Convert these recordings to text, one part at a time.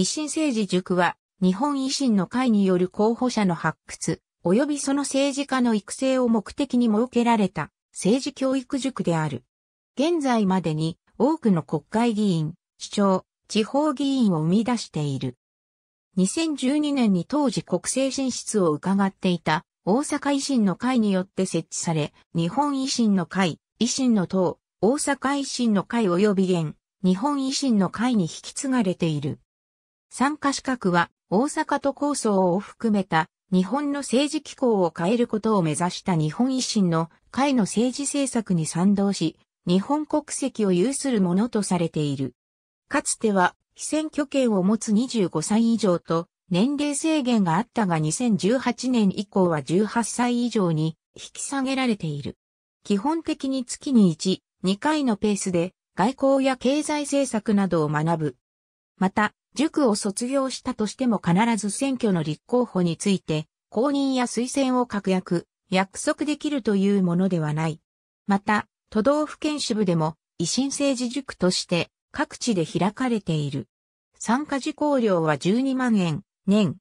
維新政治塾は、日本維新の会による候補者の発掘、及びその政治家の育成を目的に設けられた政治教育塾である。現在までに多くの国会議員、市長、地方議員を生み出している。2012年に当時国政進出を伺っていた大阪維新の会によって設置され、日本維新の会、維新の党、大阪維新の会及び現、日本維新の会に引き継がれている。参加資格は大阪都構想を含めた日本の政治機構を変えることを目指した日本維新の会の政治政策に賛同し、日本国籍を有するものとされている。かつては非選挙権を持つ25歳以上と年齢制限があったが2018年以降は18歳以上に引き下げられている。基本的に月に1、2回のペースで外交や経済政策などを学ぶ。また、塾を卒業したとしても必ず選挙の立候補について、公認や推薦を確約、約束できるというものではない。また、都道府県支部でも、維新政治塾として各地で開かれている。参加受講料は12万円、年。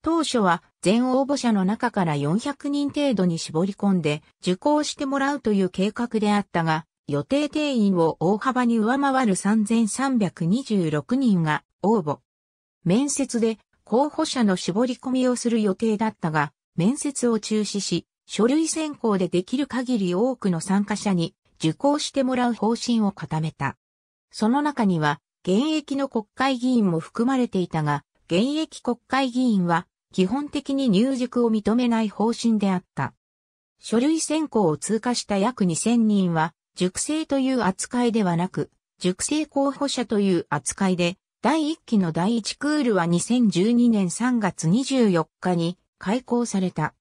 当初は全応募者の中から400人程度に絞り込んで受講してもらうという計画であったが、予定定員を大幅に上回る3326人が応募。面接で候補者の絞り込みをする予定だったが、面接を中止し、書類選考でできる限り多くの参加者に受講してもらう方針を固めた。その中には、現役の国会議員も含まれていたが、現役国会議員は基本的に入塾を認めない方針であった。書類選考を通過した約2000人は、熟成という扱いではなく、熟成候補者という扱いで、第1期の第1クールは2012年3月24日に開講された。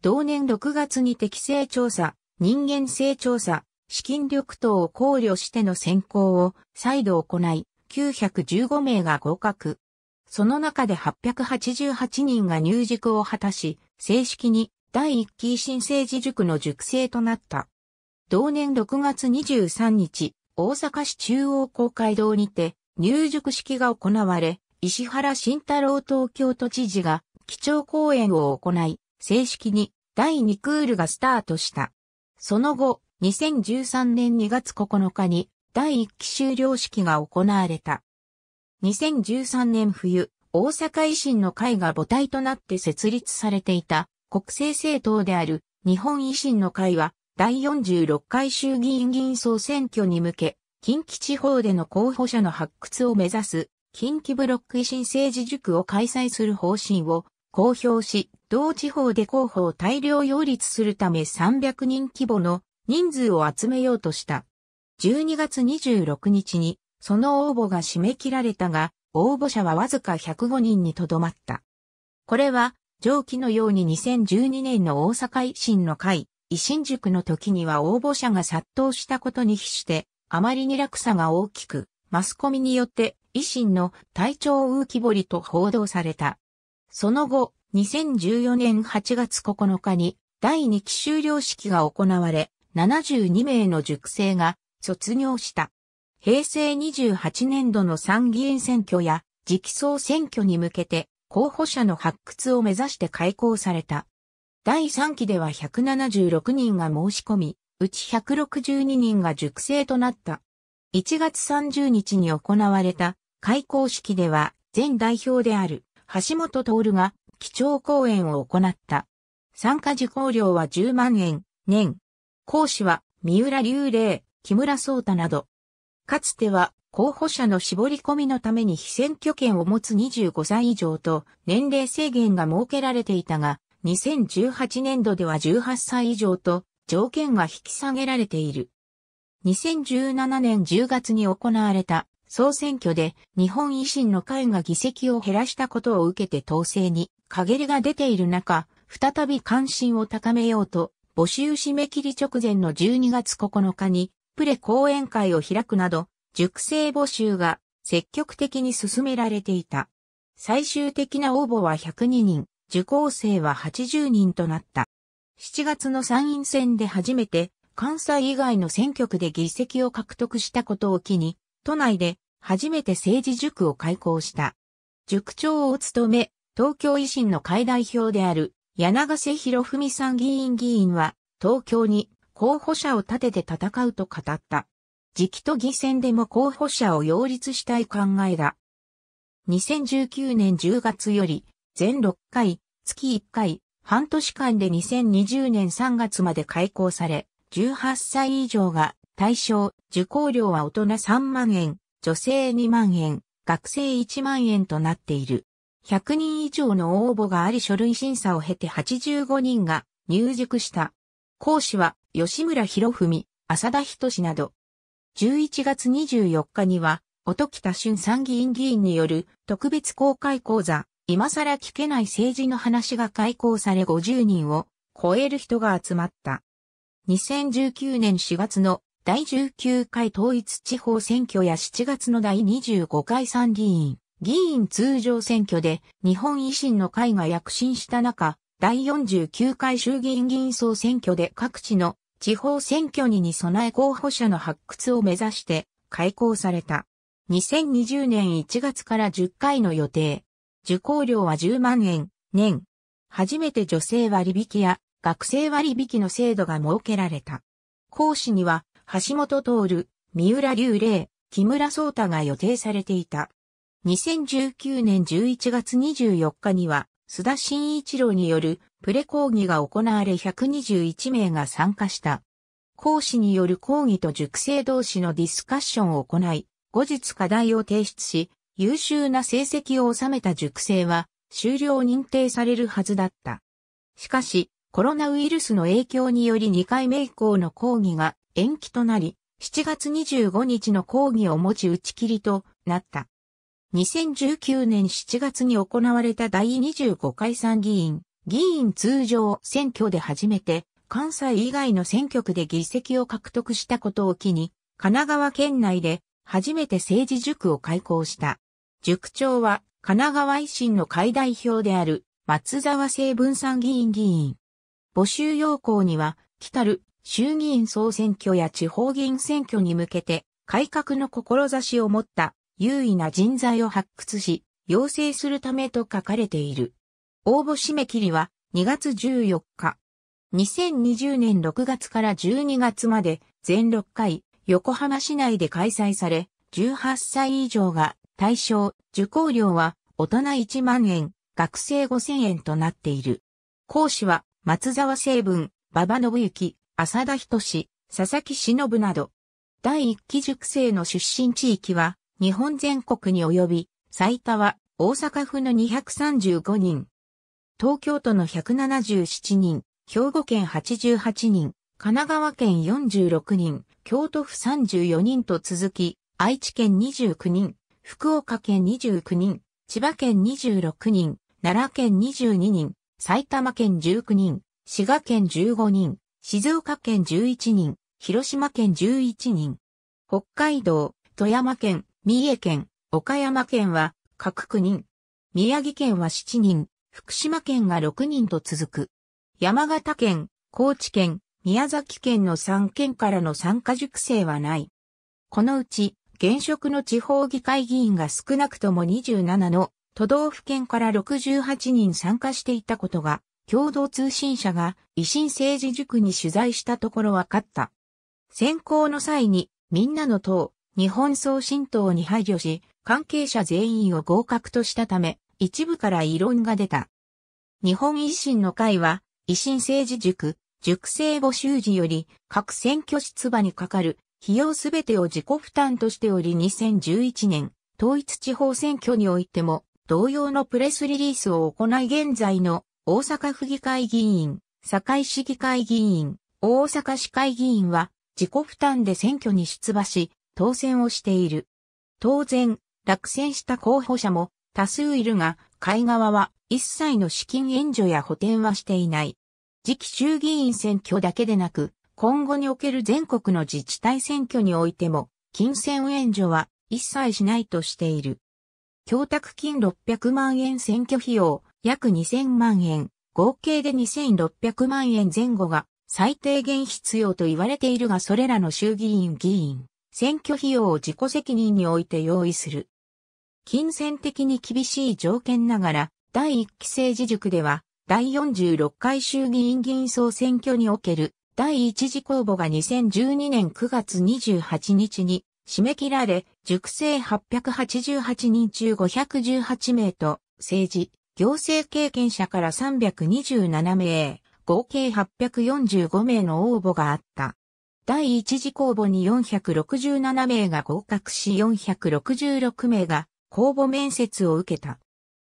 同年6月に適正調査、人間性調査、資金力等を考慮しての選考を再度行い、915名が合格。その中で888人が入塾を果たし、正式に第1期新生児塾の塾生となった。同年6月23日、大阪市中央公会堂にて入塾式が行われ、石原慎太郎東京都知事が基調講演を行い、正式に第2クールがスタートした。その後、2013年2月9日に第1期終了式が行われた。2013年冬、大阪維新の会が母体となって設立されていた国政政党である日本維新の会は第46回衆議院議員総選挙に向け、近畿地方での候補者の発掘を目指す、近畿ブロック維新政治塾を開催する方針を公表し、同地方で候補を大量擁立するため300人規模の人数を集めようとした。12月26日に、その応募が締め切られたが、応募者はわずか105人にとどまった。これは、上記のように2012年の大阪維新の会、維新塾の時には応募者が殺到したことに比して、あまりに落差が大きく、マスコミによって維新の体調浮き彫りと報道された。その後、2014年8月9日に第2期修了式が行われ、72名の塾生が卒業した。平成28年度の参議院選挙や直送選挙に向けて候補者の発掘を目指して開校された。第3期では176人が申し込み、うち162人が熟成となった。1月30日に行われた開校式では前代表である橋本徹が基調講演を行った。参加受講料は10万円、年。講師は三浦隆霊、木村聡太など。かつては候補者の絞り込みのために非選挙権を持つ25歳以上と年齢制限が設けられていたが、2018年度では18歳以上と条件が引き下げられている。2017年10月に行われた総選挙で日本維新の会が議席を減らしたことを受けて統制に陰りが出ている中、再び関心を高めようと募集締め切り直前の12月9日にプレ講演会を開くなど、熟成募集が積極的に進められていた。最終的な応募は102人、受講生は80人となった。7月の参院選で初めて関西以外の選挙区で議席を獲得したことを機に、都内で初めて政治塾を開校した。塾長を務め、東京維新の会代表である柳瀬博文参議院議員は、東京に候補者を立てて戦うと語った。時期と議選でも候補者を擁立したい考えだ。2019年10月より、全6回、月1回、半年間で2020年3月まで開校され、18歳以上が対象、受講料は大人3万円、女性2万円、学生1万円となっている。100人以上の応募があり書類審査を経て85人が入塾した。講師は吉村博文、浅田仁志など。11月24日には、音北春俊参議院議員による特別公開講座、今更聞けない政治の話が開講され50人を超える人が集まった。2019年4月の第19回統一地方選挙や7月の第25回参議院、議員通常選挙で日本維新の会が躍進した中、第49回衆議院議員総選挙で各地の地方選挙にに備え候補者の発掘を目指して開講された。2020年1月から10回の予定。受講料は10万円、年。初めて女性割引や学生割引の制度が設けられた。講師には、橋本徹、三浦隆霊、木村聡太が予定されていた。2019年11月24日には、須田慎一郎によるプレ講義が行われ121名が参加した。講師による講義と塾生同士のディスカッションを行い、後日課題を提出し、優秀な成績を収めた塾生は終了認定されるはずだった。しかし、コロナウイルスの影響により2回目以降の講義が延期となり、7月25日の講義を持ち打ち切りとなった。2019年7月に行われた第25回参議院、議員通常選挙で初めて、関西以外の選挙区で議席を獲得したことを機に、神奈川県内で初めて政治塾を開校した。塾長は、神奈川維新の会代表である、松沢清文参議員議員。募集要項には、来たる衆議院総選挙や地方議員選挙に向けて、改革の志を持った優位な人材を発掘し、養成するためと書かれている。応募締め切りは2月14日。2020年6月から12月まで全6回横浜市内で開催され、18歳以上が対象、受講料は大人1万円、学生5000円となっている。講師は松沢成文、馬場信之、浅田仁志、佐々木忍など。第一期塾生の出身地域は日本全国に及び、最多は大阪府の235人、東京都の177人、兵庫県88人、神奈川県46人、京都府34人と続き、愛知県29人、福岡県29人、千葉県26人、奈良県22人、埼玉県19人、滋賀県15人、静岡県11人、広島県11人。北海道、富山県、三重県、岡山県は各9人。宮城県は7人、福島県が6人と続く。山形県、高知県、宮崎県の3県からの参加熟成はない。このうち、現職の地方議会議員が少なくとも27の都道府県から68人参加していたことが、共同通信社が維新政治塾に取材したところ分かった。選考の際に、みんなの党、日本総新党に配慮し、関係者全員を合格としたため、一部から異論が出た。日本維新の会は、維新政治塾、塾生募集時より、各選挙出馬にかかる費用すべてを自己負担としており2011年、統一地方選挙においても、同様のプレスリリースを行い現在の大阪府議会議員、堺市議会議員、大阪市会議員は自己負担で選挙に出馬し、当選をしている。当然、落選した候補者も多数いるが、会側は一切の資金援助や補填はしていない。次期衆議院選挙だけでなく、今後における全国の自治体選挙においても、金銭援助は一切しないとしている。供託金600万円選挙費用、約2000万円、合計で2600万円前後が最低限必要と言われているがそれらの衆議院議員、選挙費用を自己責任において用意する。金銭的に厳しい条件ながら、第1期政治塾では、第46回衆議院議員総選挙における第一次公募が2012年9月28日に締め切られ、熟成888人中518名と、政治、行政経験者から327名、合計845名の応募があった。第一次公募に467名が合格し466名が公募面接を受けた。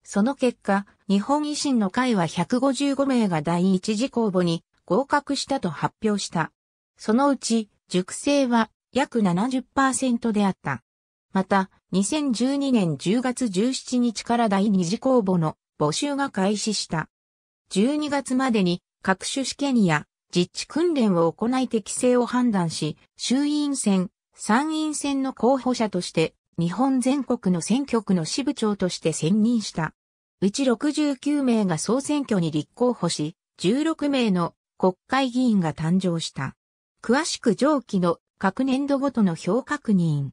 その結果、日本維新の会は155名が第一次公募に、合格したと発表した。そのうち、熟成は約70%であった。また、2012年10月17日から第二次公募の募集が開始した。12月までに各種試験や実地訓練を行い適性を判断し、衆院選、参院選の候補者として日本全国の選挙区の支部長として選任した。うち69名が総選挙に立候補し、16名の国会議員が誕生した。詳しく上記の各年度ごとの表確認。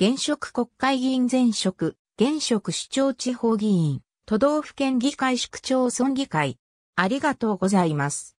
現職国会議員前職、現職市長地方議員、都道府県議会市区町村議会。ありがとうございます。